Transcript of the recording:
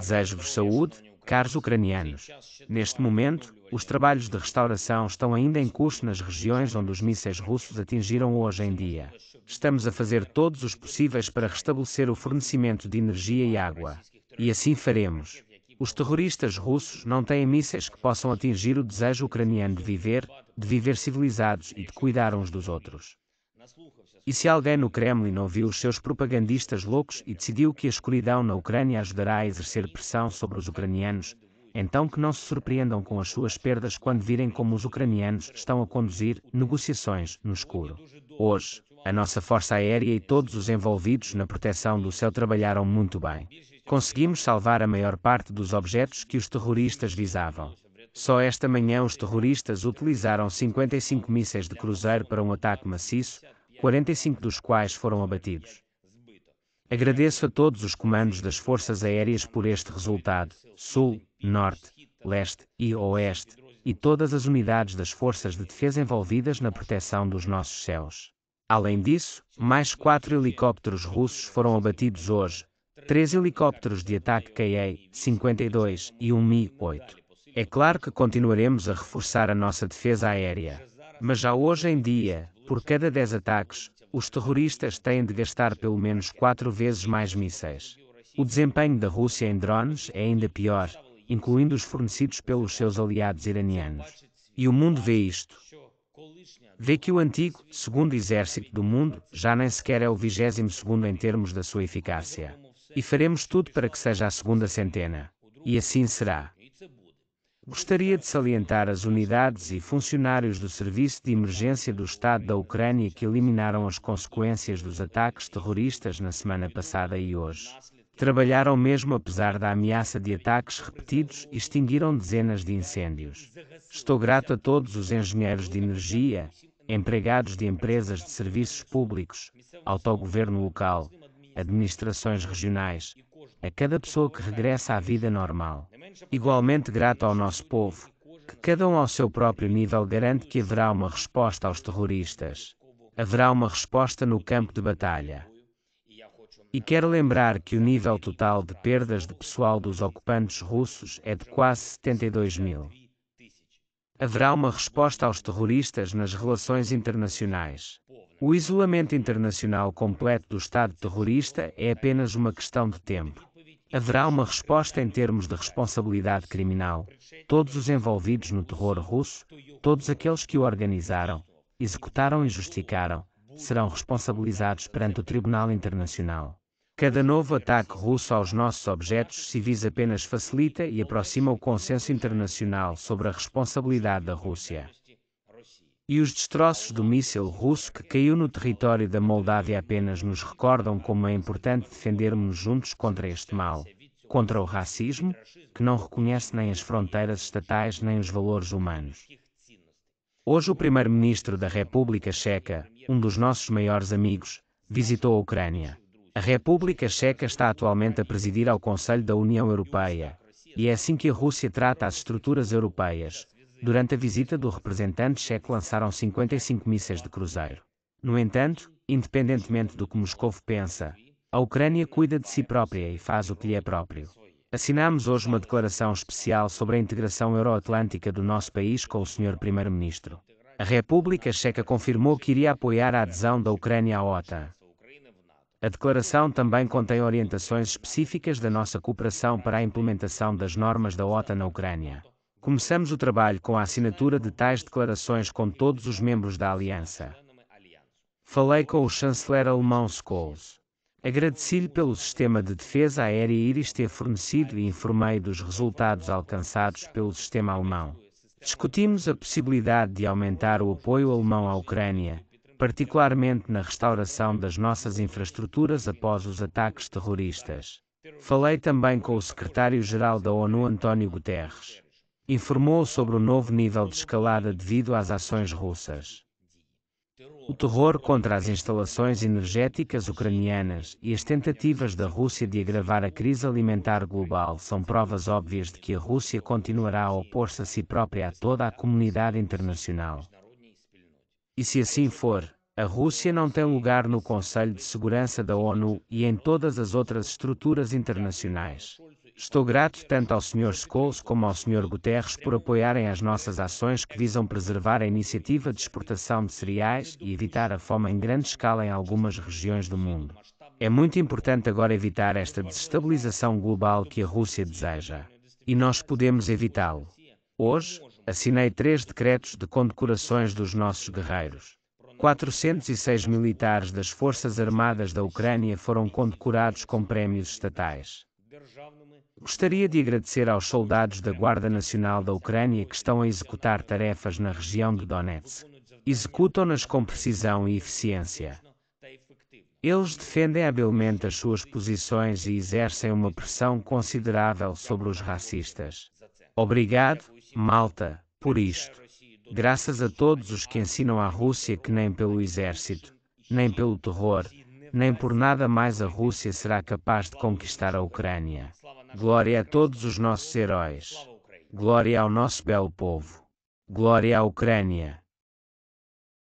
Desejo-vos saúde, caros ucranianos. Neste momento, os trabalhos de restauração estão ainda em curso nas regiões onde os mísseis russos atingiram hoje em dia. Estamos a fazer todos os possíveis para restabelecer o fornecimento de energia e água. E assim faremos. Os terroristas russos não têm mísseis que possam atingir o desejo ucraniano de viver, de viver civilizados e de cuidar uns dos outros. E se alguém no Kremlin ouviu os seus propagandistas loucos e decidiu que a escuridão na Ucrânia ajudará a exercer pressão sobre os ucranianos, então que não se surpreendam com as suas perdas quando virem como os ucranianos estão a conduzir negociações no escuro. Hoje, a nossa força aérea e todos os envolvidos na proteção do céu trabalharam muito bem. Conseguimos salvar a maior parte dos objetos que os terroristas visavam. Só esta manhã os terroristas utilizaram 55 mísseis de cruzeiro para um ataque maciço, 45 dos quais foram abatidos. Agradeço a todos os comandos das Forças Aéreas por este resultado, Sul, Norte, Leste e Oeste, e todas as unidades das Forças de Defesa envolvidas na proteção dos nossos céus. Além disso, mais quatro helicópteros russos foram abatidos hoje, três helicópteros de ataque KA-52 e um Mi-8. É claro que continuaremos a reforçar a nossa defesa aérea. Mas já hoje em dia, por cada 10 ataques, os terroristas têm de gastar pelo menos 4 vezes mais mísseis. O desempenho da Rússia em drones é ainda pior, incluindo os fornecidos pelos seus aliados iranianos. E o mundo vê isto. Vê que o antigo, segundo exército do mundo, já nem sequer é o 22 em termos da sua eficácia. E faremos tudo para que seja a segunda centena. E assim será. Gostaria de salientar as unidades e funcionários do Serviço de Emergência do Estado da Ucrânia que eliminaram as consequências dos ataques terroristas na semana passada e hoje. Trabalharam mesmo apesar da ameaça de ataques repetidos e extinguiram dezenas de incêndios. Estou grato a todos os engenheiros de energia, empregados de empresas de serviços públicos, autogoverno local, administrações regionais, a cada pessoa que regressa à vida normal. Igualmente grato ao nosso povo, que cada um ao seu próprio nível garante que haverá uma resposta aos terroristas. Haverá uma resposta no campo de batalha. E quero lembrar que o nível total de perdas de pessoal dos ocupantes russos é de quase 72 mil. Haverá uma resposta aos terroristas nas relações internacionais. O isolamento internacional completo do Estado terrorista é apenas uma questão de tempo. Haverá uma resposta em termos de responsabilidade criminal. Todos os envolvidos no terror russo, todos aqueles que o organizaram, executaram e justificaram, serão responsabilizados perante o Tribunal Internacional. Cada novo ataque russo aos nossos objetos civis apenas facilita e aproxima o consenso internacional sobre a responsabilidade da Rússia e os destroços do míssil russo que caiu no território da Moldávia apenas nos recordam como é importante defendermos juntos contra este mal. Contra o racismo, que não reconhece nem as fronteiras estatais nem os valores humanos. Hoje, o primeiro-ministro da República Checa, um dos nossos maiores amigos, visitou a Ucrânia. A República Checa está atualmente a presidir ao Conselho da União Europeia, e é assim que a Rússia trata as estruturas europeias, Durante a visita do representante checo lançaram 55 mísseis de cruzeiro. No entanto, independentemente do que Moscou pensa, a Ucrânia cuida de si própria e faz o que lhe é próprio. Assinamos hoje uma declaração especial sobre a integração euroatlântica do nosso país com o Sr. Primeiro-Ministro. A República Checa confirmou que iria apoiar a adesão da Ucrânia à OTAN. A declaração também contém orientações específicas da nossa cooperação para a implementação das normas da OTAN na Ucrânia. Começamos o trabalho com a assinatura de tais declarações com todos os membros da aliança. Falei com o chanceler alemão Scholz. Agradeci-lhe pelo sistema de defesa aérea Iris ter fornecido e informei dos resultados alcançados pelo sistema alemão. Discutimos a possibilidade de aumentar o apoio alemão à Ucrânia, particularmente na restauração das nossas infraestruturas após os ataques terroristas. Falei também com o secretário-geral da ONU, António Guterres informou sobre o novo nível de escalada devido às ações russas. O terror contra as instalações energéticas ucranianas e as tentativas da Rússia de agravar a crise alimentar global são provas óbvias de que a Rússia continuará a opor-se a si própria a toda a comunidade internacional. E se assim for, a Rússia não tem lugar no Conselho de Segurança da ONU e em todas as outras estruturas internacionais. Estou grato tanto ao Sr. Scholes como ao Sr. Guterres por apoiarem as nossas ações que visam preservar a iniciativa de exportação de cereais e evitar a fome em grande escala em algumas regiões do mundo. É muito importante agora evitar esta desestabilização global que a Rússia deseja. E nós podemos evitá-lo. Hoje, assinei três decretos de condecorações dos nossos guerreiros. 406 militares das Forças Armadas da Ucrânia foram condecorados com prémios estatais. Gostaria de agradecer aos soldados da Guarda Nacional da Ucrânia que estão a executar tarefas na região de Donetsk. Executam-nas com precisão e eficiência. Eles defendem habilmente as suas posições e exercem uma pressão considerável sobre os racistas. Obrigado, Malta, por isto. Graças a todos os que ensinam à Rússia que nem pelo exército, nem pelo terror, nem por nada mais a Rússia será capaz de conquistar a Ucrânia. Glória a todos os nossos heróis. Glória ao nosso belo povo. Glória à Ucrânia.